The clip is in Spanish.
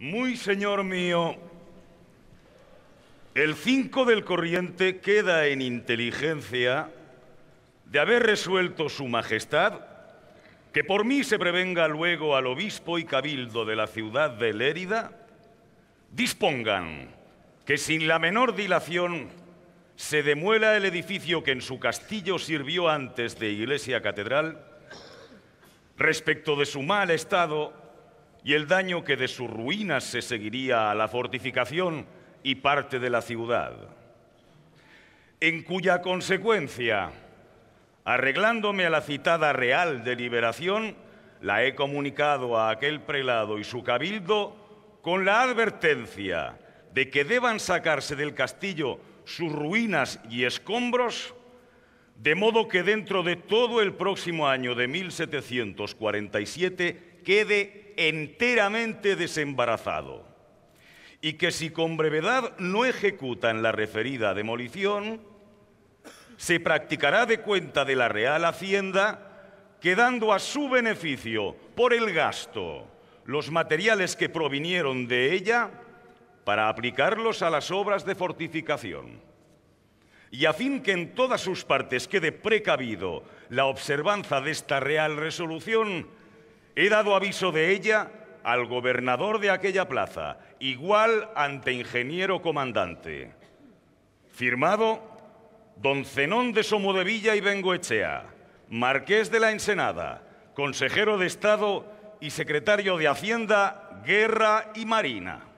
Muy señor mío, el 5 del corriente queda en inteligencia de haber resuelto su majestad que por mí se prevenga luego al obispo y cabildo de la ciudad de Lérida, dispongan que sin la menor dilación se demuela el edificio que en su castillo sirvió antes de iglesia catedral, respecto de su mal estado y el daño que de sus ruinas se seguiría a la fortificación y parte de la ciudad, en cuya consecuencia, arreglándome a la citada Real Deliberación, la he comunicado a aquel prelado y su cabildo con la advertencia de que deban sacarse del castillo sus ruinas y escombros de modo que dentro de todo el próximo año de 1747 quede enteramente desembarazado. Y que si con brevedad no ejecutan la referida demolición, se practicará de cuenta de la Real Hacienda, quedando a su beneficio por el gasto los materiales que provinieron de ella para aplicarlos a las obras de fortificación y a fin que en todas sus partes quede precavido la observanza de esta real resolución, he dado aviso de ella al gobernador de aquella plaza, igual ante ingeniero comandante. Firmado, don Cenón de Somodevilla y Bengoechea, marqués de la Ensenada, consejero de Estado y secretario de Hacienda, Guerra y Marina.